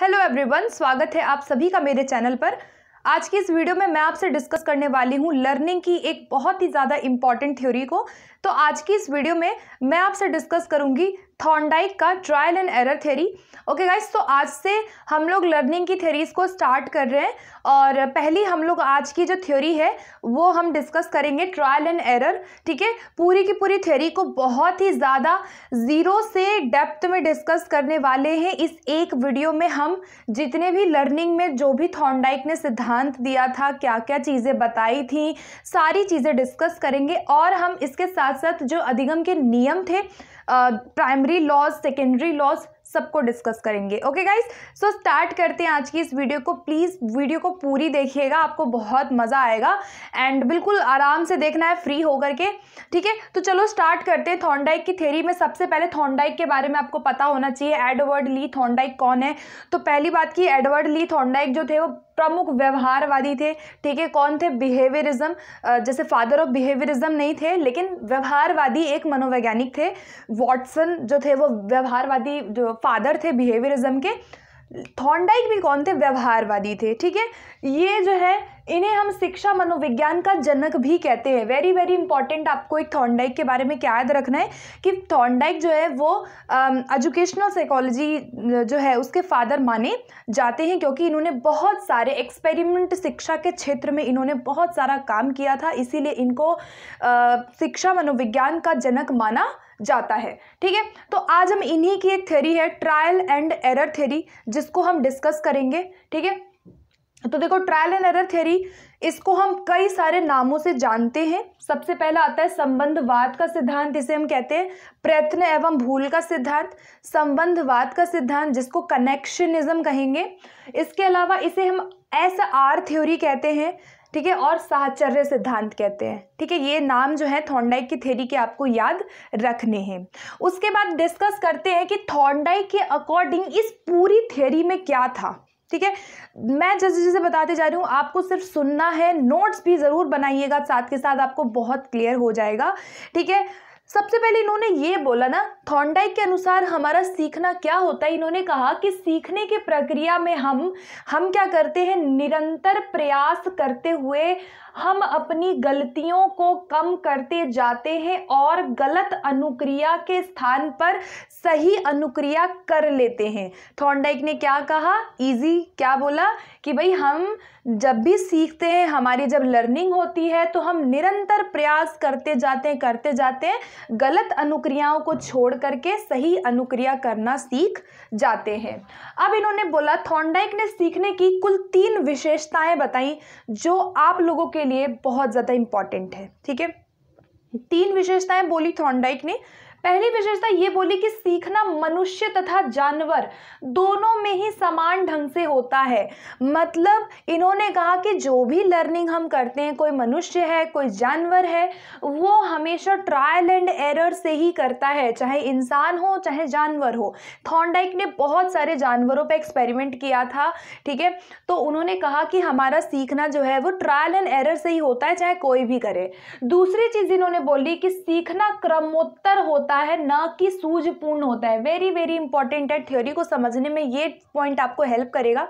Hello everyone स्वागत है आप सभी का मेरे चैनल पर आज की इस वीडियो में मैं आपसे डिस्कस करने वाली हूँ लर्निंग की एक बहुत ही ज़्यादा इम्पॉर्टेंट थ्योरी को तो आज की इस वीडियो में मैं आपसे डिस्कस करूँगी थॉन्डाइक का trial and error theory okay guys तो आज से हम लोग लर्निंग की थेरीज़ को स्टार्ट कर रहे हैं और पहली हम लोग आज की जो थ्योरी है वो हम डिस्कस करेंगे ट्रायल एंड एरर ठीक है पूरी की पूरी थ्योरी को बहुत ही ज़्यादा ज़ीरो से डेप्थ में डिस्कस करने वाले हैं इस एक वीडियो में हम जितने भी लर्निंग में जो भी थॉन्डाइक ने सिद्धांत दिया था क्या क्या चीज़ें बताई थी सारी चीज़ें डिस्कस करेंगे और हम इसके साथ साथ जो अधिगम के नियम थे प्राइमरी लॉज सेकेंडरी लॉज सबको डिस्कस करेंगे ओके गाइज सो स्टार्ट करते हैं आज की इस वीडियो को प्लीज़ वीडियो को पूरी देखिएगा आपको बहुत मज़ा आएगा एंड बिल्कुल आराम से देखना है फ्री होकर के ठीक है तो चलो स्टार्ट करते हैं थॉन्डाइक की थेरी में सबसे पहले थॉन्डाइक के बारे में आपको पता होना चाहिए एडवर्ड ली थॉन्डाइक कौन है तो पहली बात की एडवर्ड ली थॉन्डाइक जो थे वो प्रमुख व्यवहारवादी थे ठीक है कौन थे बिहेवियरिज्म जैसे फादर ऑफ बिहेवियरिज्म नहीं थे लेकिन व्यवहारवादी एक मनोवैज्ञानिक थे वॉटसन जो थे वो व्यवहारवादी जो फादर थे बिहेवियरिज्म के थॉन्डाइक भी कौन थे व्यवहारवादी थे ठीक है ये जो है इन्हें हम शिक्षा मनोविज्ञान का जनक भी कहते हैं वेरी वेरी इंपॉर्टेंट आपको एक थॉन्डाइक के बारे में क्या याद रखना है कि थॉन्डाइक जो है वो एजुकेशनल साइकोलॉजी जो है उसके फादर माने जाते हैं क्योंकि इन्होंने बहुत सारे एक्सपेरिमेंट शिक्षा के क्षेत्र में इन्होंने बहुत सारा काम किया था इसीलिए इनको शिक्षा मनोविज्ञान का जनक माना जाता है ठीक है तो आज हम इन्हीं की एक थ्योरी है ट्रायल एंड एरर थ्योरी जिसको हम डिस्कस करेंगे ठीक है तो देखो ट्रायल एंड एरर थ्योरी इसको हम कई सारे नामों से जानते हैं सबसे पहला आता है संबंधवाद का सिद्धांत इसे हम कहते हैं प्रयत्न एवं भूल का सिद्धांत संबंधवाद का सिद्धांत जिसको कनेक्शनिज्म कहेंगे इसके अलावा इसे हम एस आर थ्योरी कहते हैं ठीक है और साहचर्य सिद्धांत कहते हैं ठीक है ये नाम जो है थॉर्नडाइक की थ्योरी के आपको याद रखने हैं उसके बाद डिस्कस करते हैं कि थॉर्नडाइक के अकॉर्डिंग इस पूरी थ्योरी में क्या था ठीक है मैं जैसे जैसे बताते जा रही हूँ आपको सिर्फ सुनना है नोट्स भी ज़रूर बनाइएगा साथ के साथ आपको बहुत क्लियर हो जाएगा ठीक है सबसे पहले इन्होंने ये बोला ना थॉन्डाइक के अनुसार हमारा सीखना क्या होता है इन्होंने कहा कि सीखने की प्रक्रिया में हम हम क्या करते हैं निरंतर प्रयास करते हुए हम अपनी गलतियों को कम करते जाते हैं और गलत अनुक्रिया के स्थान पर सही अनुक्रिया कर लेते हैं थॉर्नडाइक ने क्या कहा इजी क्या बोला कि भाई हम जब भी सीखते हैं हमारी जब लर्निंग होती है तो हम निरंतर प्रयास करते जाते हैं करते जाते हैं गलत अनुक्रियाओं को छोड़ करके सही अनुक्रिया करना सीख जाते हैं अब इन्होंने बोला थॉर्नडाइक ने सीखने की कुल तीन विशेषताएं बताई जो आप लोगों के लिए बहुत ज़्यादा इम्पॉर्टेंट है ठीक है तीन विशेषताएं बोली थॉर्नडाइक ने पहली विशेषता ये बोली कि सीखना मनुष्य तथा जानवर दोनों में ही समान ढंग से होता है मतलब इन्होंने कहा कि जो भी लर्निंग हम करते हैं कोई मनुष्य है कोई जानवर है वो हमेशा ट्रायल एंड एरर से ही करता है चाहे इंसान हो चाहे जानवर हो थॉन्डाइक ने बहुत सारे जानवरों पर एक्सपेरिमेंट किया था ठीक है तो उन्होंने कहा कि हमारा सीखना जो है वो ट्रायल एंड एरर से ही होता है चाहे कोई भी करे दूसरी चीज़ इन्होंने बोली कि सीखना क्रमोत्तर होता होता है ना कि सूझपूर्ण होता है वेरी वेरी इंपॉर्टेंट है थ्योरी को समझने में ये पॉइंट आपको हेल्प करेगा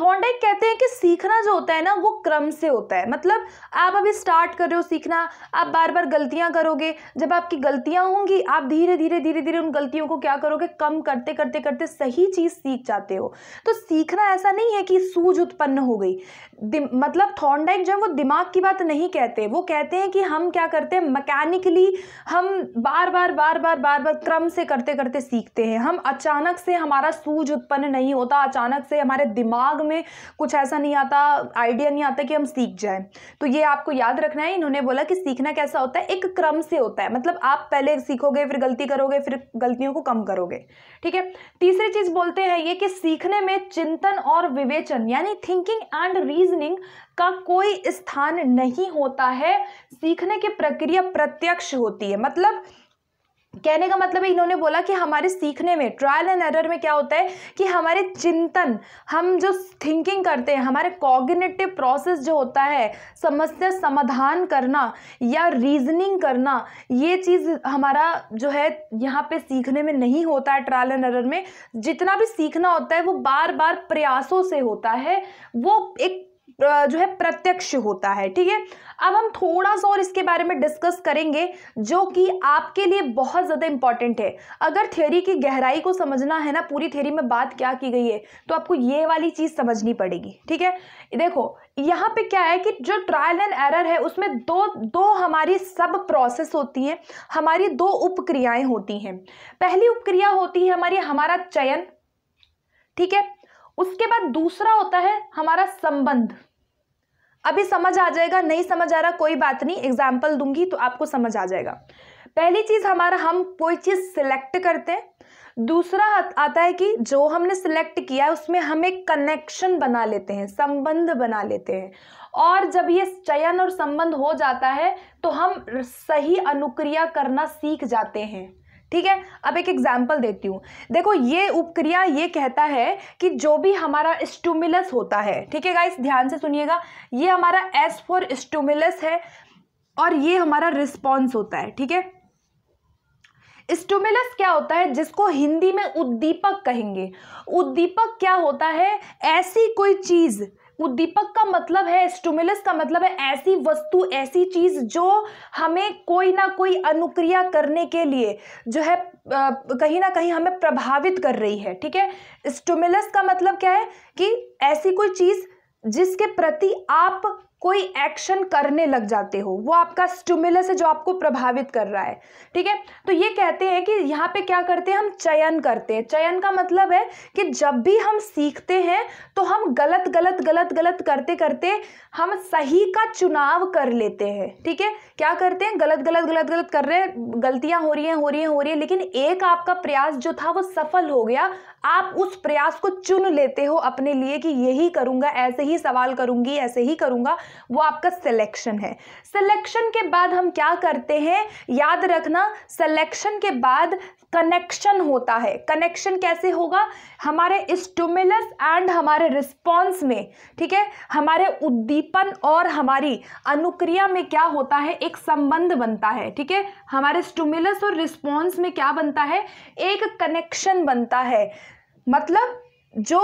थोंडे कहते हैं कि सीखना जो होता है ना वो क्रम से होता है मतलब आप अभी स्टार्ट कर रहे हो सीखना आप बार बार गलतियां करोगे जब आपकी गलतियां होंगी आप धीरे धीरे धीरे धीरे उन गलतियों को क्या करोगे कम करते करते करते सही चीज़ सीख जाते हो तो सीखना ऐसा नहीं है कि सूझ उत्पन्न हो गई मतलब थॉर्नडाइक जो है वो दिमाग की बात नहीं कहते वो कहते हैं कि हम क्या करते हैं मैकेनिकली हम बार बार बार बार बार बार क्रम से करते करते सीखते हैं हम अचानक से हमारा सूझ उत्पन्न नहीं होता अचानक से हमारे दिमाग में कुछ ऐसा नहीं आता आइडिया नहीं आता कि हम सीख जाएं तो ये आपको याद रखना है इन्होंने बोला कि सीखना कैसा होता है एक क्रम से होता है मतलब आप पहले सीखोगे फिर गलती करोगे फिर गलतियों को कम करोगे ठीक है तीसरी चीज़ बोलते हैं ये कि सीखने में चिंतन और विवेचन यानी थिंकिंग एंड रीज रीजनिंग का कोई स्थान नहीं होता है सीखने की प्रक्रिया प्रत्यक्ष होती है मतलब कहने का मतलब है इन्होंने बोला कि हमारे सीखने में ट्रायल एंड एरर में क्या होता है कि हमारे चिंतन हम जो थिंकिंग करते हैं हमारे कॉग्निटिव प्रोसेस जो होता है समस्या समाधान करना या रीजनिंग करना ये चीज़ हमारा जो है यहाँ पे सीखने में नहीं होता है ट्रायल एंड एरर में जितना भी सीखना होता है वो बार बार प्रयासों से होता है वो एक जो है प्रत्यक्ष होता है ठीक है अब हम थोड़ा सा और इसके बारे में डिस्कस करेंगे जो कि आपके लिए बहुत ज़्यादा इंपॉर्टेंट है अगर थ्योरी की गहराई को समझना है ना पूरी थ्योरी में बात क्या की गई है तो आपको ये वाली चीज़ समझनी पड़ेगी ठीक है देखो यहाँ पे क्या है कि जो ट्रायल एंड एरर है उसमें दो दो हमारी सब प्रोसेस होती हैं हमारी दो उपक्रियाएं होती हैं पहली उपक्रिया होती है हमारी हमारा चयन ठीक है उसके बाद दूसरा होता है हमारा संबंध अभी समझ आ जाएगा नहीं समझ आ रहा कोई बात नहीं एग्जाम्पल दूंगी तो आपको समझ आ जाएगा पहली चीज़ हमारा हम कोई चीज़ सिलेक्ट करते हैं दूसरा आता है कि जो हमने सिलेक्ट किया है उसमें हम एक कनेक्शन बना लेते हैं संबंध बना लेते हैं और जब ये चयन और संबंध हो जाता है तो हम सही अनुक्रिया करना सीख जाते हैं ठीक है अब एक एग्जाम्पल देती हूँ देखो ये उपक्रिया ये कहता है कि जो भी हमारा स्टूमिलस होता है ठीक है गाइस ध्यान से सुनिएगा ये हमारा एस फॉर स्टूमुलस है और ये हमारा रिस्पॉन्स होता है ठीक है स्टूमुलस क्या होता है जिसको हिंदी में उद्दीपक कहेंगे उद्दीपक क्या होता है ऐसी कोई चीज़ उद्दीपक का मतलब है स्टूमुलस का मतलब है ऐसी वस्तु ऐसी चीज जो हमें कोई ना कोई अनुक्रिया करने के लिए जो है कहीं ना कहीं हमें प्रभावित कर रही है ठीक है स्टूमुलस का मतलब क्या है कि ऐसी कोई चीज जिसके प्रति आप कोई एक्शन करने लग जाते हो वो आपका स्टूमुलस है जो आपको प्रभावित कर रहा है ठीक है तो ये कहते हैं कि यहाँ पे क्या करते हैं हम चयन करते हैं चयन का मतलब है कि जब भी हम सीखते हैं तो हम गलत गलत गलत गलत करते करते हम सही का चुनाव कर लेते हैं ठीक है क्या करते हैं गलत गलत गलत गलत कर रहे हैं गलतियां हो रही हैं हो रही हैं हो रही हैं लेकिन एक आपका प्रयास जो था वो सफल हो गया आप उस प्रयास को चुन लेते हो अपने लिए कि यही करूँगा ऐसे ही सवाल करूँगी ऐसे ही करूँगा वो आपका सिलेक्शन है सिलेक्शन के बाद हम क्या करते हैं याद रखना सिलेक्शन के बाद कनेक्शन होता है कनेक्शन कैसे होगा हमारे स्टोमिलस एंड हमारे रिस्पॉन्स में ठीक है हमारे उद्दीपन और हमारी अनुक्रिया में क्या होता है एक संबंध बनता है ठीक है हमारे स्टोमिलस और रिस्पॉन्स में क्या बनता है एक कनेक्शन बनता है मतलब जो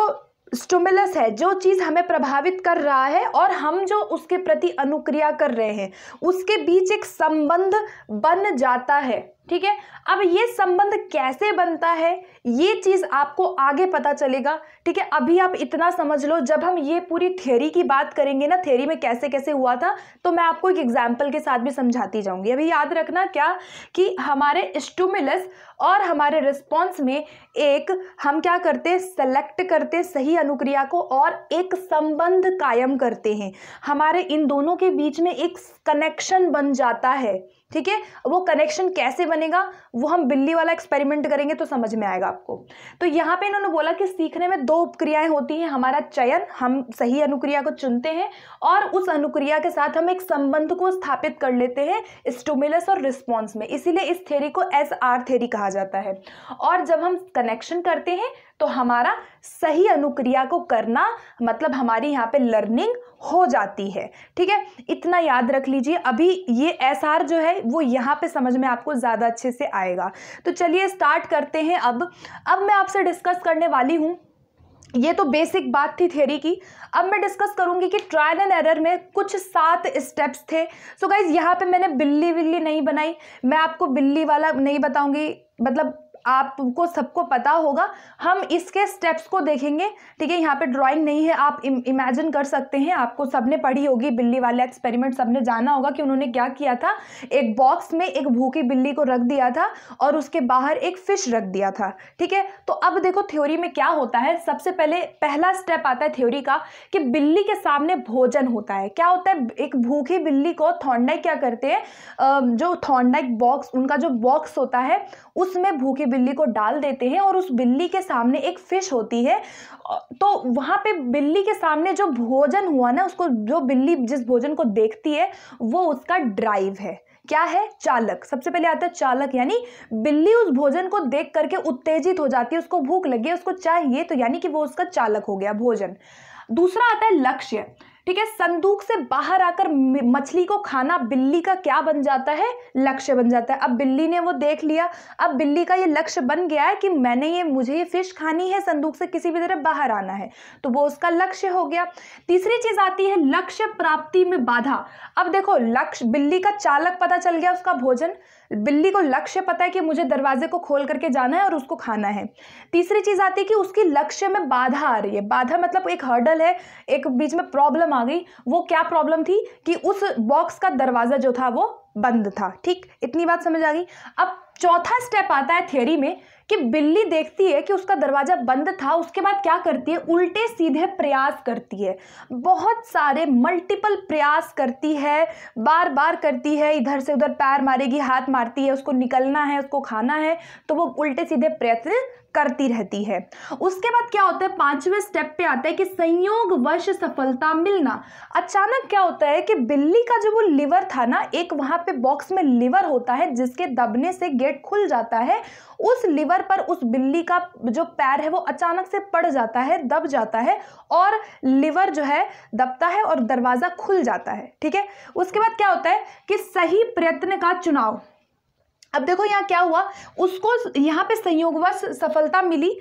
स्टूमुलस है जो चीज़ हमें प्रभावित कर रहा है और हम जो उसके प्रति अनुक्रिया कर रहे हैं उसके बीच एक संबंध बन जाता है ठीक है अब ये संबंध कैसे बनता है ये चीज़ आपको आगे पता चलेगा ठीक है अभी आप इतना समझ लो जब हम ये पूरी थ्योरी की बात करेंगे ना थ्योरी में कैसे कैसे हुआ था तो मैं आपको एक एग्जाम्पल के साथ भी समझाती जाऊंगी अभी याद रखना क्या कि हमारे स्टूमिलस और हमारे रिस्पॉन्स में एक हम क्या करते सेलेक्ट करते सही अनुक्रिया को और एक संबंध कायम करते हैं हमारे इन दोनों के बीच में एक कनेक्शन बन जाता है ठीक है वो कनेक्शन कैसे बनेगा वो हम बिल्ली वाला एक्सपेरिमेंट करेंगे तो समझ में आएगा आपको तो यहाँ पे इन्होंने बोला कि सीखने में दो उपक्रियाएं होती हैं हमारा चयन हम सही अनुक्रिया को चुनते हैं और उस अनुक्रिया के साथ हम एक संबंध को स्थापित कर लेते हैं स्टोमुलस और रिस्पॉन्स में इसीलिए इस थेरी को एस आर थेरी कहा जाता है और जब हम कनेक्शन करते हैं तो हमारा सही अनुक्रिया को करना मतलब हमारी यहाँ पे लर्निंग हो जाती है ठीक है इतना याद रख लीजिए अभी ये एस आर जो है वो यहाँ पे समझ में आपको ज़्यादा अच्छे से आएगा तो चलिए स्टार्ट करते हैं अब अब मैं आपसे डिस्कस करने वाली हूँ ये तो बेसिक बात थी थेरी की अब मैं डिस्कस करूंगी कि ट्रायल एंड एरर में कुछ सात स्टेप्स थे सो so गाइज यहाँ पे मैंने बिल्ली विल्ली नहीं बनाई मैं आपको बिल्ली वाला नहीं बताऊंगी मतलब आपको सबको पता होगा हम इसके स्टेप्स को देखेंगे ठीक है यहाँ पे ड्राइंग नहीं है आप इम, इमेजिन कर सकते हैं आपको सबने पढ़ी होगी बिल्ली वाला एक्सपेरिमेंट सबने जाना होगा कि उन्होंने क्या किया था एक बॉक्स में एक भूखी बिल्ली को रख दिया था और उसके बाहर एक फ़िश रख दिया था ठीक है तो अब देखो थ्योरी में क्या होता है सबसे पहले पहला स्टेप आता है थ्योरी का कि बिल्ली के सामने भोजन होता है क्या होता है एक भूखी बिल्ली को थॉन्डाइक क्या करते हैं जो थॉन्डाइक बॉक्स उनका जो बॉक्स होता है उसमें भूखी बिल्ली को डाल देते हैं और उस बिल्ली के सामने एक फ़िश होती है तो वहाँ पे बिल्ली के सामने जो भोजन हुआ ना उसको जो बिल्ली जिस भोजन को देखती है वो उसका ड्राइव है क्या है चालक सबसे पहले आता है चालक यानी बिल्ली उस भोजन को देख करके उत्तेजित हो जाती है उसको भूख लगी उसको चाहिए तो यानी कि वो उसका चालक हो गया भोजन दूसरा आता है लक्ष्य ठीक है संदूक से बाहर आकर मछली को खाना बिल्ली का क्या बन जाता है लक्ष्य बन जाता है अब बिल्ली ने वो देख लिया अब बिल्ली का ये लक्ष्य बन गया है कि मैंने ये मुझे ये फिश खानी है संदूक से किसी भी तरह बाहर आना है तो वो उसका लक्ष्य हो गया तीसरी चीज़ आती है लक्ष्य प्राप्ति में बाधा अब देखो लक्ष्य बिल्ली का चालक पता चल गया उसका भोजन बिल्ली को लक्ष्य पता है कि मुझे दरवाजे को खोल करके जाना है और उसको खाना है तीसरी चीज़ आती है कि उसकी लक्ष्य में बाधा आ रही है बाधा मतलब एक हर्डल है एक बीच में प्रॉब्लम आ गई वो क्या प्रॉब्लम थी कि उस बॉक्स का दरवाज़ा जो था वो बंद था ठीक इतनी बात समझ आ गई अब चौथा स्टेप आता है थियोरी में कि बिल्ली देखती है कि उसका दरवाज़ा बंद था उसके बाद क्या करती है उल्टे सीधे प्रयास करती है बहुत सारे मल्टीपल प्रयास करती है बार बार करती है इधर से उधर पैर मारेगी हाथ मारती है उसको निकलना है उसको खाना है तो वो उल्टे सीधे प्रयत्न करती रहती है उसके बाद क्या होता है पांचवें स्टेप पे आता है कि संयोग वश सफलता मिलना अचानक क्या होता है कि बिल्ली का जो वो लिवर था ना एक वहाँ पे बॉक्स में लिवर होता है जिसके दबने से गेट खुल जाता है उस लिवर पर उस बिल्ली का जो पैर है वो अचानक से पड़ जाता है दब जाता है और लिवर जो है दबता है और दरवाज़ा खुल जाता है ठीक है उसके बाद क्या होता है कि सही प्रयत्न का चुनाव अब देखो यहाँ क्या हुआ उसको यहाँ पे संयोगवश सफलता मिली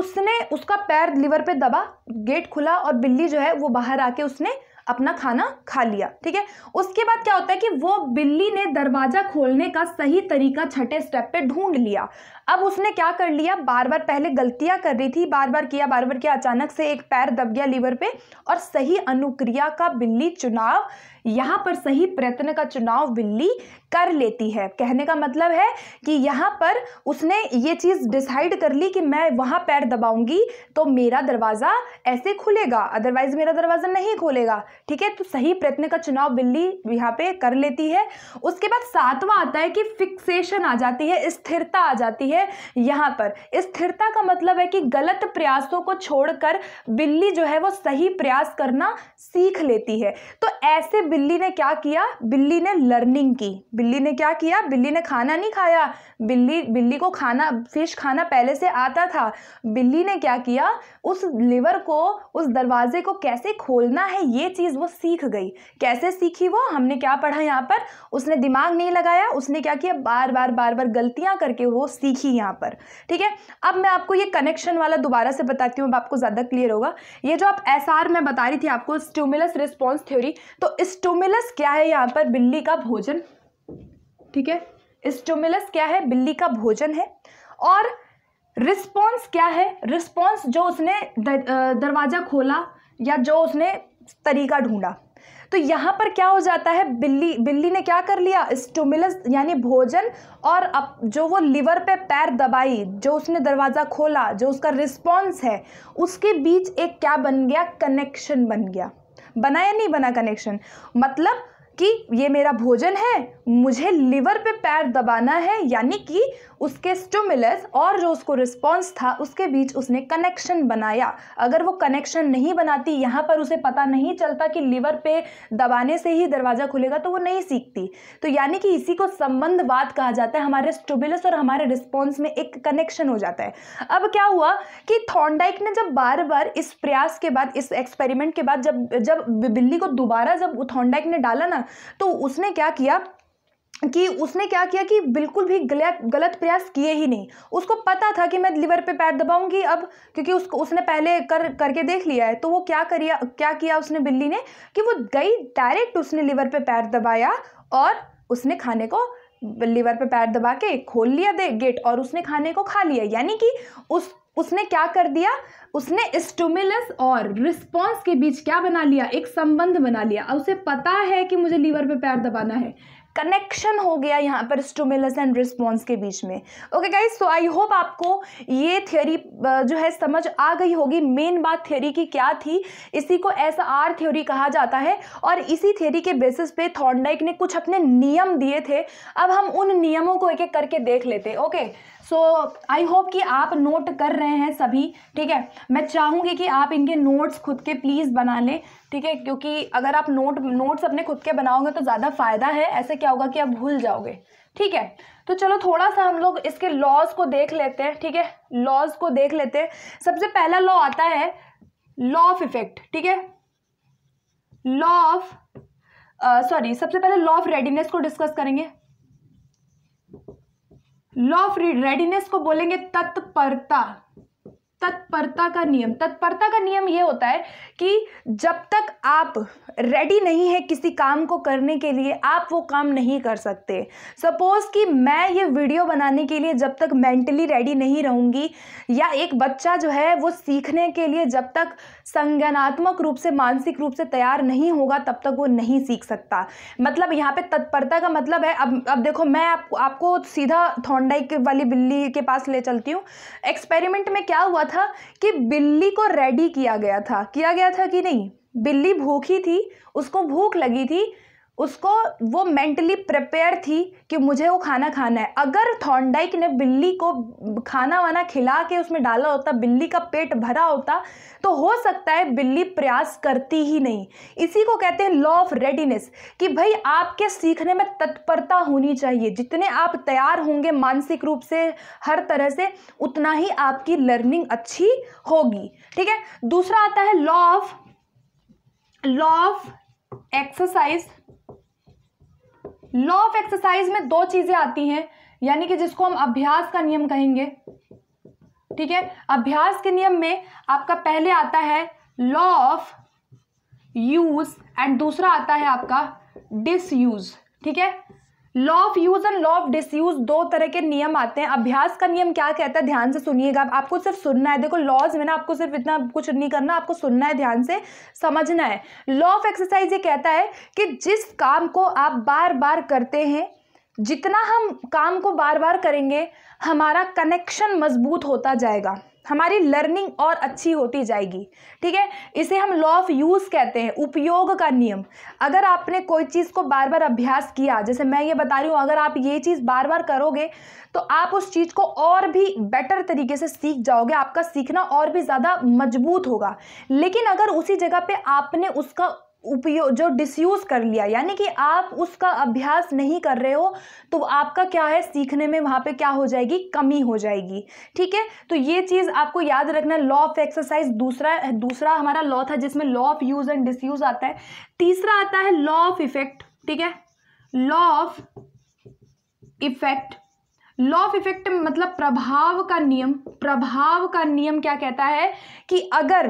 उसने उसका पैर लीवर पे दबा गेट खुला और बिल्ली जो है वो बाहर आके उसने अपना खाना खा लिया ठीक है उसके बाद क्या होता है कि वो बिल्ली ने दरवाज़ा खोलने का सही तरीका छठे स्टेप पे ढूंढ लिया अब उसने क्या कर लिया बार बार पहले गलतियां कर रही थी बार बार किया बार बार किया अचानक से एक पैर दब गया लीवर पे और सही अनुक्रिया का बिल्ली चुनाव यहाँ पर सही प्रयत्न का चुनाव बिल्ली कर लेती है कहने का मतलब है कि यहाँ पर उसने ये चीज़ डिसाइड कर ली कि मैं वहाँ पैर दबाऊंगी तो मेरा दरवाज़ा ऐसे खुलेगा अदरवाइज मेरा दरवाज़ा नहीं खोलेगा ठीक है तो सही प्रयत्न का चुनाव बिल्ली यहाँ पे कर लेती है उसके बाद सातवां आता है कि फिक्सेशन आ जाती है स्थिरता आ जाती है है यहाँ पर स्थिरता का मतलब है कि गलत प्रयासों को छोड़कर बिल्ली जो है वो सही प्रयास करना सीख लेती है तो ऐसे बिल्ली ने क्या किया बिल्ली ने लर्निंग की बिल्ली ने क्या किया बिल्ली ने खाना नहीं खाया बिल्ली बिल्ली को खाना फिश खाना पहले से आता था बिल्ली ने क्या किया उस लिवर को उस दरवाजे को कैसे खोलना है ये चीज़ वो सीख गई कैसे सीखी वो हमने क्या पढ़ा यहाँ पर उसने दिमाग नहीं लगाया उसने क्या किया बार बार बार बार गलतियाँ करके वो सीखी यहाँ पर ठीक है अब मैं आपको ये कनेक्शन वाला दोबारा से बताती हूँ अब आपको ज़्यादा क्लियर होगा ये जो आप एस मैं बता रही थी आपको स्टूमिलस रिस्पॉन्स थ्योरी तो स्टूमिलस क्या है यहाँ पर बिल्ली का भोजन ठीक है स्टूमिलस क्या है बिल्ली का भोजन है और रिस्पॉन्स क्या है रिस्पॉन्स जो उसने दरवाज़ा खोला या जो उसने तरीका ढूंढा तो यहाँ पर क्या हो जाता है बिल्ली बिल्ली ने क्या कर लिया स्टोमिलस यानी भोजन और अब जो वो लिवर पे पैर दबाई जो उसने दरवाज़ा खोला जो उसका रिस्पॉन्स है उसके बीच एक क्या बन गया कनेक्शन बन गया बना या नहीं बना कनेक्शन मतलब कि ये मेरा भोजन है मुझे लिवर पे पैर दबाना है यानी कि उसके स्टोमिलस और जो उसको रिस्पॉन्स था उसके बीच उसने कनेक्शन बनाया अगर वो कनेक्शन नहीं बनाती यहाँ पर उसे पता नहीं चलता कि लिवर पे दबाने से ही दरवाज़ा खुलेगा तो वो नहीं सीखती तो यानी कि इसी को संबंधवाद कहा जाता है हमारे स्टोमिलस और हमारे रिस्पॉन्स में एक कनेक्शन हो जाता है अब क्या हुआ कि थॉन्डाइक ने जब बार बार इस प्रयास के बाद इस एक्सपेरिमेंट के बाद जब जब बिल्ली को दोबारा जब थॉन्डाइक ने डाला ना तो उसने क्या किया कि उसने क्या किया कि बिल्कुल भी गलत गलत प्रयास किए ही नहीं उसको पता था कि मैं लिवर पे पैर दबाऊंगी अब क्योंकि उसको उसने पहले कर करके देख लिया है तो वो क्या करिया क्या किया उसने बिल्ली ने कि वो गई डायरेक्ट उसने लिवर पे पैर दबाया और उसने खाने को लिवर पे पैर दबा के खोल लिया दे गेट और उसने खाने को खा लिया यानी कि उस उसने क्या कर दिया उसने स्टोमिलस और रिस्पॉन्स के बीच क्या बना लिया एक संबंध बना लिया उसे पता है कि मुझे लीवर पे पैर दबाना है कनेक्शन हो गया यहाँ पर स्टूमुलस एंड रिस्पॉन्स के बीच में okay guys so I hope आपको ये थ्योरी जो है समझ आ गई होगी मेन बात थियोरी की क्या थी इसी को एस आर थ्योरी कहा जाता है और इसी थियोरी के बेसिस पे थॉर्नडाइक ने कुछ अपने नियम दिए थे अब हम उन नियमों को एक एक करके देख लेते okay okay? So I hope कि आप नोट कर रहे हैं सभी ठीक है मैं चाहूँगी कि आप इनके नोट्स खुद के प्लीज़ बना लें ठीक है क्योंकि अगर आप नोट नोट्स अपने खुद के बनाओगे तो ज़्यादा फ़ायदा है ऐसे क्या होगा कि आप भूल जाओगे ठीक है तो चलो थोड़ा सा हम लोग इसके लॉज को देख लेते हैं ठीक है लॉज को देख लेते हैं सबसे पहला लॉ आता है लॉ ऑफ इफेक्ट ठीक है लॉ ऑफ सॉरी सबसे पहले लॉ ऑफ रेडीनेस को डिस्कस करेंगे लॉ ऑफ रेडीनेस को बोलेंगे तत्परता तत्परता का नियम तत्परता का नियम ये होता है कि जब तक आप रेडी नहीं है किसी काम को करने के लिए आप वो काम नहीं कर सकते सपोज़ कि मैं ये वीडियो बनाने के लिए जब तक मेंटली रेडी नहीं रहूँगी या एक बच्चा जो है वो सीखने के लिए जब तक संज्ञानात्मक रूप से मानसिक रूप से तैयार नहीं होगा तब तक वो नहीं सीख सकता मतलब यहाँ पे तत्परता का मतलब है अब अब देखो मैं आप, आपको सीधा थॉन्डाइक वाली बिल्ली के पास ले चलती हूँ एक्सपेरिमेंट में क्या हुआ था कि बिल्ली को रेडी किया गया था किया गया था कि नहीं बिल्ली भूखी थी उसको भूख लगी थी उसको वो मेंटली प्रिपेयर थी कि मुझे वो खाना खाना है अगर थॉन्डाइक ने बिल्ली को खाना वाना खिला के उसमें डाला होता बिल्ली का पेट भरा होता तो हो सकता है बिल्ली प्रयास करती ही नहीं इसी को कहते हैं लॉ ऑफ रेडीनेस कि भाई आपके सीखने में तत्परता होनी चाहिए जितने आप तैयार होंगे मानसिक रूप से हर तरह से उतना ही आपकी लर्निंग अच्छी होगी ठीक है दूसरा आता है law of law of exercise law of exercise में दो चीज़ें आती हैं यानी कि जिसको हम अभ्यास का नियम कहेंगे ठीक है अभ्यास के नियम में आपका पहले आता है लॉ ऑफ यूज एंड दूसरा आता है आपका डिसयूज ठीक है law of use and law of disuse दो तरह के नियम आते हैं अभ्यास का नियम क्या कहता है ध्यान से सुनिएगा आपको सिर्फ सुनना है देखो लॉज में ना आपको सिर्फ इतना कुछ नहीं करना आपको सुनना है ध्यान से समझना है लॉ ऑफ एक्सरसाइज ये कहता है कि जिस काम को आप बार बार करते हैं जितना हम काम को बार बार करेंगे हमारा कनेक्शन मजबूत होता जाएगा हमारी लर्निंग और अच्छी होती जाएगी ठीक है इसे हम लॉ ऑफ यूज़ कहते हैं उपयोग का नियम अगर आपने कोई चीज़ को बार बार अभ्यास किया जैसे मैं ये बता रही हूँ अगर आप ये चीज़ बार बार करोगे तो आप उस चीज़ को और भी बेटर तरीके से सीख जाओगे आपका सीखना और भी ज़्यादा मजबूत होगा लेकिन अगर उसी जगह पर आपने उसका उपयोग जो डिसयूज़ कर लिया यानी कि आप उसका अभ्यास नहीं कर रहे हो तो आपका क्या है सीखने में वहाँ पे क्या हो जाएगी कमी हो जाएगी ठीक है तो ये चीज़ आपको याद रखना लॉ ऑफ एक्सरसाइज दूसरा दूसरा हमारा लॉ था जिसमें law of use and disuse आता है तीसरा आता है लॉ ऑफ इफेक्ट ठीक है law of effect law of effect मतलब प्रभाव का नियम प्रभाव का नियम क्या कहता है कि अगर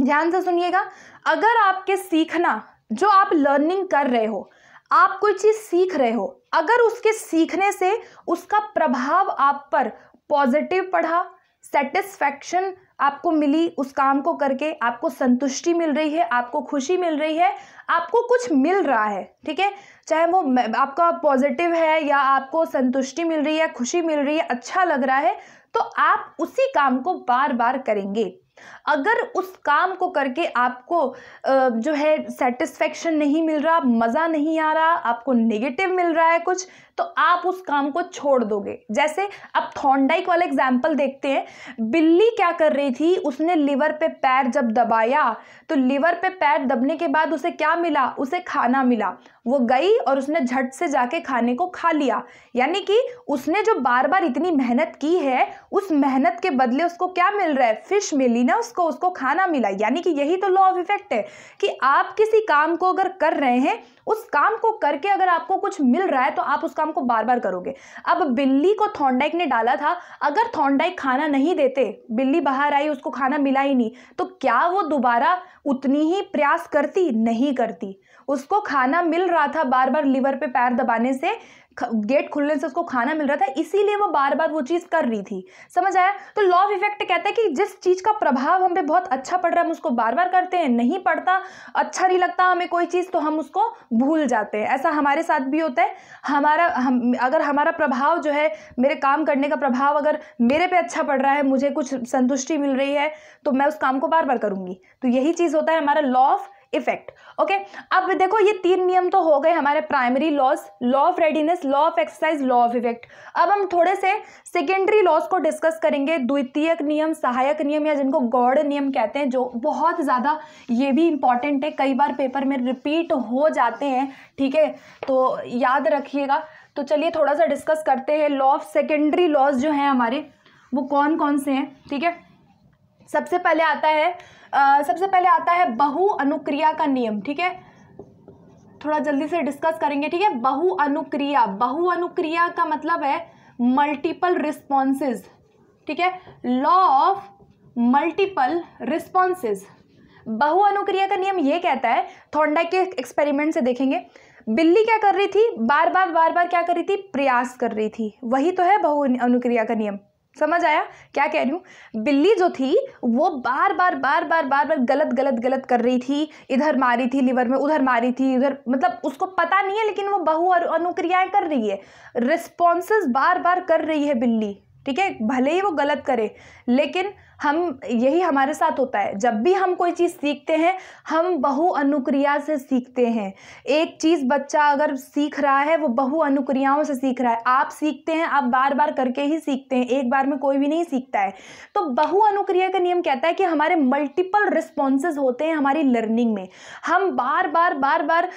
ध्यान से सुनिएगा अगर आपके सीखना जो आप लर्निंग कर रहे हो आप कोई चीज़ सीख रहे हो अगर उसके सीखने से उसका प्रभाव आप पर पॉजिटिव पड़ा सेटिस्फैक्शन आपको मिली उस काम को करके आपको संतुष्टि मिल रही है आपको खुशी मिल रही है आपको कुछ मिल रहा है ठीक है चाहे वो आपका पॉजिटिव है या आपको संतुष्टि मिल रही है खुशी मिल रही है अच्छा लग रहा है तो आप उसी काम को बार बार करेंगे अगर उस काम को करके आपको जो है सेटिस्फेक्शन नहीं मिल रहा मज़ा नहीं आ रहा आपको नेगेटिव मिल रहा है कुछ तो आप उस काम को छोड़ दोगे जैसे अब थॉन्डाइक वाला एग्जाम्पल देखते हैं बिल्ली क्या कर रही थी उसने लिवर पे पैर जब दबाया तो लिवर पे पैर दबने के बाद उसे क्या मिला उसे खाना मिला वो गई और उसने झट से जाके खाने को खा लिया यानी कि उसने जो बार बार इतनी मेहनत की है उस मेहनत के बदले उसको क्या मिल रहा है फिश मिली ना उसको उसको खाना मिला यानी कि यही तो लॉ ऑफ इफेक्ट है कि आप किसी काम को अगर कर रहे हैं उस काम को करके अगर आपको कुछ मिल रहा है तो आप उस काम को बार बार करोगे अब बिल्ली को थॉन्डाइक ने डाला था अगर थॉन्डाइक खाना नहीं देते बिल्ली बाहर आई उसको खाना मिला ही नहीं तो क्या वो दोबारा उतनी ही प्रयास करती नहीं करती उसको खाना मिल रहा था बार बार लीवर पे पैर दबाने से गेट खुलने से उसको खाना मिल रहा था इसीलिए वो बार बार वो चीज़ कर रही थी समझ आया तो लॉ ऑफ इफेक्ट कहता है कि जिस चीज़ का प्रभाव हम पे बहुत अच्छा पड़ रहा है हम उसको बार बार करते हैं नहीं पड़ता अच्छा नहीं लगता हमें कोई चीज़ तो हम उसको भूल जाते हैं ऐसा हमारे साथ भी होता है हमारा हम अगर हमारा प्रभाव जो है मेरे काम करने का प्रभाव अगर मेरे पे अच्छा पड़ रहा है मुझे कुछ संतुष्टि मिल रही है तो मैं उस काम को बार बार करूँगी तो यही चीज़ होता है हमारा लॉ ऑफ इफेक्ट ओके अब देखो ये तीन नियम तो हो गए हमारे primary laws law of readiness law of exercise law of effect अब हम थोड़े से सेकेंडरी लॉस को डिस्कस करेंगे द्वितीयक नियम सहायक नियम या जिनको गौड़ नियम कहते हैं जो बहुत ज़्यादा ये भी इंपॉर्टेंट है कई बार पेपर में रिपीट हो जाते हैं ठीक है तो याद रखिएगा तो चलिए थोड़ा सा डिस्कस करते हैं लॉ ऑफ सेकेंडरी लॉस जो हैं हमारे वो कौन कौन से हैं ठीक है सबसे पहले आता है सबसे पहले आता है बहु अनुक्रिया का नियम ठीक है थोड़ा जल्दी से डिस्कस करेंगे ठीक है बहु अनुक्रिया बहु अनुक्रिया का मतलब है मल्टीपल रिस्पॉन्सेज ठीक है लॉ ऑफ मल्टीपल रिस्पॉन्सेज बहु अनुक्रिया का नियम यह कहता है थोंडा के एक्सपेरिमेंट से देखेंगे बिल्ली क्या कर रही थी बार बार बार बार क्या कर रही थी प्रयास कर रही थी वही तो है बहु अनुक्रिया का नियम समझ आया क्या कह रही हूँ बिल्ली जो थी वो बार बार बार बार बार बार गलत गलत गलत कर रही थी इधर मारी थी लिवर में उधर मारी थी इधर मतलब उसको पता नहीं है लेकिन वो बहु और अनुक्रियाएं कर रही है रिस्पॉन्सेज बार बार कर रही है बिल्ली ठीक है भले ही वो गलत करे लेकिन हम यही हमारे साथ होता है जब भी हम कोई चीज़ सीखते हैं हम बहु अनुक्रिया से सीखते हैं एक चीज़ बच्चा अगर सीख रहा है वो बहु अनुक्रियाओं से सीख रहा है आप सीखते हैं आप बार बार करके ही सीखते हैं एक बार में कोई भी नहीं सीखता है तो बहु अनुक्रिया का नियम कहता है कि हमारे मल्टीपल रिस्पॉन्सेज होते हैं हमारी लर्निंग में हम बार बार बार बार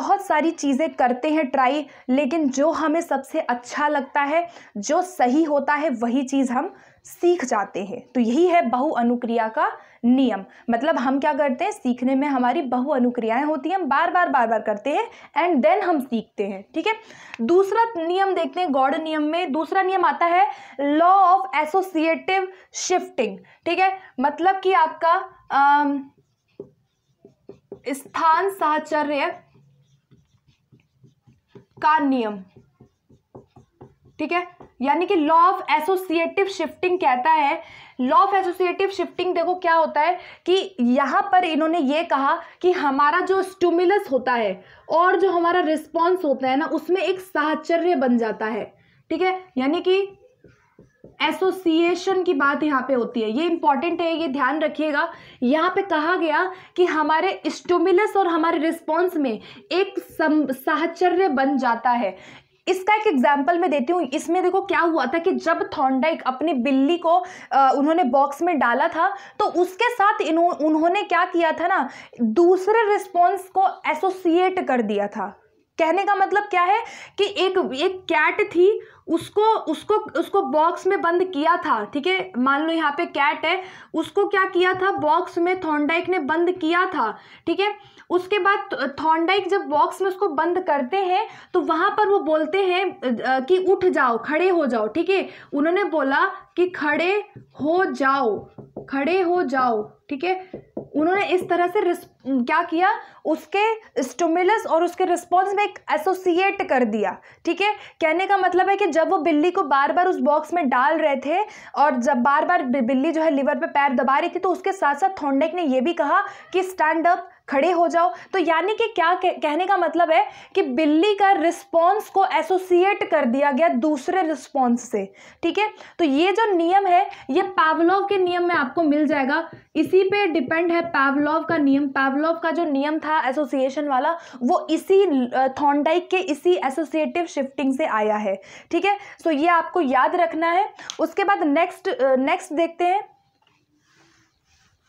बहुत सारी चीज़ें करते हैं ट्राई लेकिन जो हमें सबसे अच्छा लगता है जो सही होता है वही चीज़ हम सीख जाते हैं तो यही है बहु अनुक्रिया का नियम मतलब हम क्या करते हैं सीखने में हमारी बहु अनुक्रियाएं होती हैं हम बार बार बार बार करते हैं एंड देन हम सीखते हैं ठीक है दूसरा नियम देखते हैं गौड़ नियम में दूसरा नियम आता है लॉ ऑफ एसोसिएटिव शिफ्टिंग ठीक है मतलब कि आपका आ, स्थान साहचर्य का नियम ठीक है यानी कि लॉ ऑफ एसोसिएटिव शिफ्टिंग कहता है लॉ ऑफ एसोसिएटिव शिफ्टिंग देखो क्या होता है कि यहाँ पर इन्होंने ये कहा कि हमारा जो स्टूमुलस होता है और जो हमारा रिस्पॉन्स होता है ना उसमें एक साहचर्य बन जाता है ठीक है यानी कि एसोसिएशन की बात यहाँ पे होती है ये इंपॉर्टेंट है ये ध्यान रखिएगा यहाँ पे कहा गया कि हमारे स्टोमिलस और हमारे रिस्पॉन्स में एक साहचर्य बन जाता है इसका एक एग्जाम्पल मैं देती हूँ इसमें देखो क्या हुआ था कि जब थॉन्डाइक अपनी बिल्ली को आ, उन्होंने बॉक्स में डाला था तो उसके साथ उन्होंने क्या किया था ना दूसरे रिस्पॉन्स को एसोसिएट कर दिया था कहने का मतलब क्या है कि एक एक कैट थी उसको उसको उसको बॉक्स में बंद किया था ठीक है मान लो यहाँ पे कैट है उसको क्या किया था बॉक्स में थॉन्डाइक ने बंद किया था ठीक है उसके बाद थॉन्डाइक जब बॉक्स में उसको बंद करते हैं तो वहाँ पर वो बोलते हैं कि उठ जाओ खड़े हो जाओ ठीक है उन्होंने बोला कि खड़े हो जाओ खड़े हो जाओ ठीक है उन्होंने इस तरह से क्या किया उसके स्टोमुलस और उसके रिस्पॉन्स में एक एसोसिएट कर दिया ठीक है कहने का मतलब है कि जब वो बिल्ली को बार बार उस बॉक्स में डाल रहे थे और जब बार बार बिल्ली जो है लीवर पर पैर दबा रही थी तो उसके साथ साथ थोंडेक ने यह भी कहा कि स्टैंड अप खड़े हो जाओ तो यानी कि क्या कहने का मतलब है कि बिल्ली का रिस्पॉन्स को एसोसिएट कर दिया गया दूसरे रिस्पॉन्स से ठीक है तो ये जो नियम है ये पावलोव के नियम में आपको मिल जाएगा इसी पे डिपेंड है पावलोव का नियम पावलोव का जो नियम था एसोसिएशन वाला वो इसी थॉन्डाइक के इसी एसोसिएटिव शिफ्टिंग से आया है ठीक है सो ये आपको याद रखना है उसके बाद नेक्स्ट नेक्स्ट देखते हैं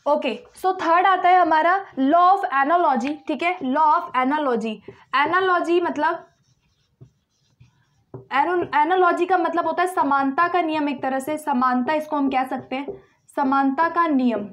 ओके सो थर्ड आता है हमारा लॉ ऑफ एनालॉजी ठीक है लॉ ऑफ एनालॉजी एनालॉजी मतलब एनोलॉजी का मतलब होता है समानता का नियम एक तरह से समानता इसको हम कह सकते हैं समानता का नियम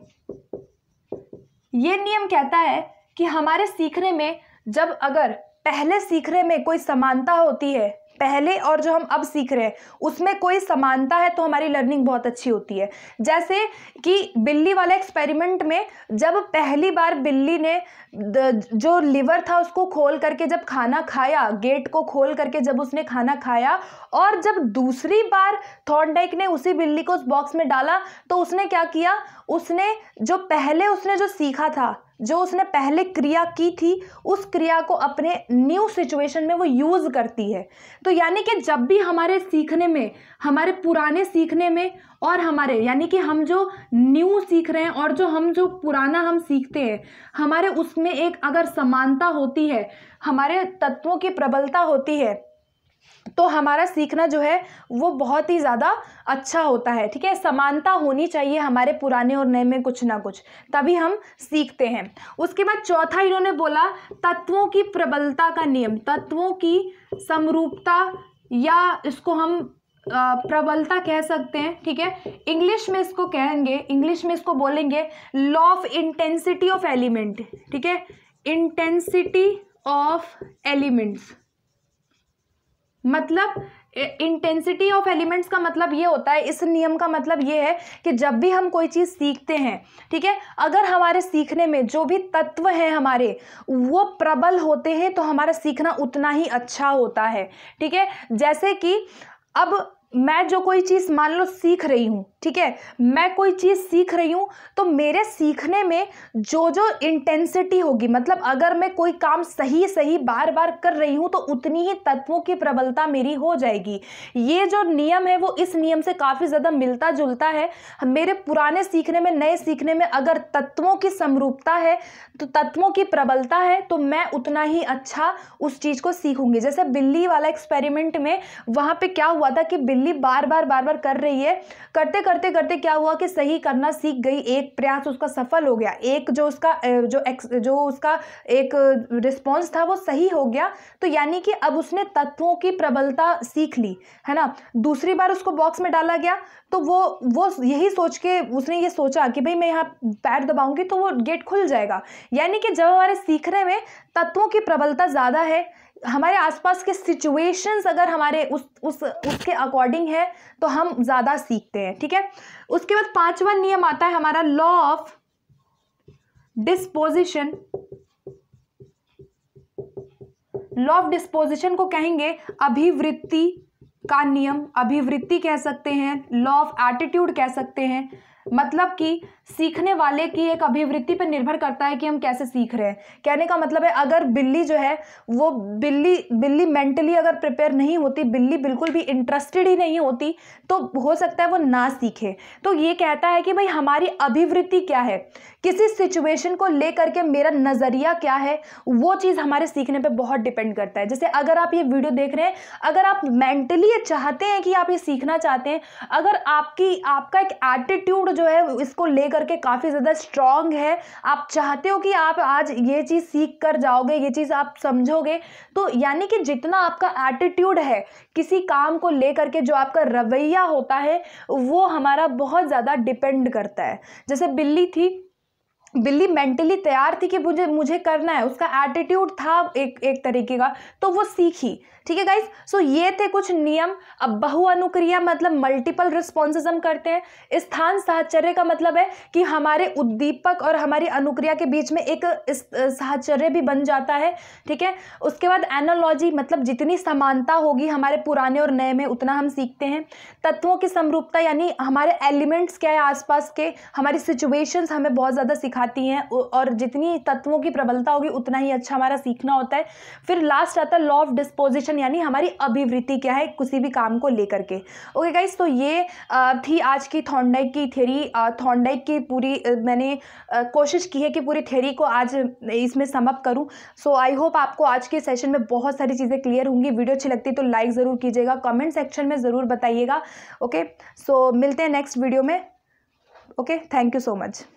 ये नियम कहता है कि हमारे सीखने में जब अगर पहले सीखने में कोई समानता होती है पहले और जो हम अब सीख रहे हैं उसमें कोई समानता है तो हमारी लर्निंग बहुत अच्छी होती है जैसे कि बिल्ली वाले एक्सपेरिमेंट में जब पहली बार बिल्ली ने जो लिवर था उसको खोल करके जब खाना खाया गेट को खोल करके जब उसने खाना खाया और जब दूसरी बार थॉर्नडाइक ने उसी बिल्ली को उस बॉक्स में डाला तो उसने क्या किया उसने जो पहले उसने जो सीखा था जो उसने पहले क्रिया की थी उस क्रिया को अपने न्यू सिचुएशन में वो यूज़ करती है तो यानी कि जब भी हमारे सीखने में हमारे पुराने सीखने में और हमारे यानी कि हम जो न्यू सीख रहे हैं और जो हम जो पुराना हम सीखते हैं हमारे उसमें एक अगर समानता होती है हमारे तत्वों की प्रबलता होती है तो हमारा सीखना जो है वो बहुत ही ज़्यादा अच्छा होता है ठीक है समानता होनी चाहिए हमारे पुराने और नए में कुछ ना कुछ तभी हम सीखते हैं उसके बाद चौथा इन्होंने बोला तत्वों की प्रबलता का नियम तत्वों की समरूपता या इसको हम प्रबलता कह सकते हैं ठीक है इंग्लिश में इसको कहेंगे इंग्लिश में इसको बोलेंगे law of intensity of element ठीक है इंटेंसिटी ऑफ एलिमेंट्स मतलब इंटेंसिटी ऑफ एलिमेंट्स का मतलब ये होता है इस नियम का मतलब ये है कि जब भी हम कोई चीज़ सीखते हैं ठीक है अगर हमारे सीखने में जो भी तत्व हैं हमारे वो प्रबल होते हैं तो हमारा सीखना उतना ही अच्छा होता है ठीक है जैसे कि अब मैं जो कोई चीज़ मान लो सीख रही हूँ ठीक है मैं कोई चीज़ सीख रही हूँ तो मेरे सीखने में जो जो इंटेंसिटी होगी मतलब अगर मैं कोई काम सही सही बार बार कर रही हूँ तो उतनी ही तत्वों की प्रबलता मेरी हो जाएगी ये जो नियम है वो इस नियम से काफ़ी ज़्यादा मिलता जुलता है मेरे पुराने सीखने में नए सीखने में अगर तत्वों की समरूपता है तो तत्वों की प्रबलता है तो मैं उतना ही अच्छा उस चीज़ को सीखूंगी जैसे बिल्ली वाला एक्सपेरिमेंट में वहाँ पर क्या हुआ था कि बिल्ली बार बार बार बार कर रही है करते करते करते क्या हुआ कि सही करना सीख गई एक प्रयास उसका सफल हो गया एक जो उसका जो एक, जो उसका एक रिस्पॉन्स था वो सही हो गया तो यानी कि अब उसने तत्वों की प्रबलता सीख ली है ना दूसरी बार उसको बॉक्स में डाला गया तो वो वो यही सोच के उसने ये सोचा कि भाई मैं यहाँ पैर दबाऊंगी तो वो गेट खुल जाएगा यानी कि जब हमारे सीखने में तत्वों की प्रबलता ज़्यादा है हमारे आसपास के सिचुएशंस अगर हमारे उस उस उसके अकॉर्डिंग है तो हम ज़्यादा सीखते हैं ठीक है उसके बाद पांचवा नियम आता है हमारा law of disposition law of disposition को कहेंगे अभिवृत्ति का नियम अभिवृत्ति कह सकते हैं लॉ ऑफ एटीट्यूड कह सकते हैं मतलब कि सीखने वाले की एक अभिवृत्ति पर निर्भर करता है कि हम कैसे सीख रहे हैं कहने का मतलब है अगर बिल्ली जो है वो बिल्ली बिल्ली मेंटली अगर प्रिपेयर नहीं होती बिल्ली बिल्कुल भी इंटरेस्टेड ही नहीं होती तो हो सकता है वो ना सीखे तो ये कहता है कि भाई हमारी अभिवृत्ति क्या है किसी सिचुएशन को लेकर के मेरा नज़रिया क्या है वो चीज़ हमारे सीखने पर बहुत डिपेंड करता है जैसे अगर आप ये वीडियो देख रहे हैं अगर आप मेंटली चाहते हैं कि आप ये सीखना चाहते हैं अगर आपकी आपका एक एटीट्यूड जो है इसको लेकर करके काफ़ी ज़्यादा स्ट्रांग है आप चाहते हो कि आप आज ये चीज़ सीख कर जाओगे ये चीज़ आप समझोगे तो यानी कि जितना आपका एटीट्यूड है किसी काम को लेकर के जो आपका रवैया होता है वो हमारा बहुत ज़्यादा डिपेंड करता है जैसे बिल्ली थी बिल्ली मेंटली तैयार थी कि मुझे मुझे करना है उसका एटीट्यूड था एक एक तरीके का तो वो सीखी ठीक है गाइज सो ये थे कुछ नियम अब बहुअनुक्रिया मतलब मल्टीपल रिस्पॉन्सेज हम करते हैं स्थान साहचर्य का मतलब है कि हमारे उद्दीपक और हमारी अनुक्रिया के बीच में एक साहचर्य भी बन जाता है ठीक है उसके बाद एनोलॉजी मतलब जितनी समानता होगी हमारे पुराने और नए में उतना हम सीखते हैं तत्वों की समरूपता यानी हमारे एलिमेंट्स क्या है आसपास के हमारी सिचुएशंस हमें बहुत ज़्यादा सिखाती हैं और जितनी तत्वों की प्रबलता होगी उतना ही अच्छा हमारा सीखना होता है फिर लास्ट आता है लॉ ऑफ डिस्पोजिशन पैशन यानी हमारी अभिवृत्ति क्या है किसी भी काम को लेकर के ओके गाइज तो ये थी आज की थॉन्डाइक की थेरी थॉन्डाइक की पूरी मैंने कोशिश की है कि पूरी थेरी को आज इसमें समअप करूँ सो आई होप आपको आज के सेशन में बहुत सारी चीज़ें क्लियर होंगी वीडियो अच्छी लगती तो लाइक ज़रूर कीजिएगा कमेंट सेक्शन में ज़रूर बताइएगा ओके सो मिलते हैं नेक्स्ट वीडियो में okay thank you so much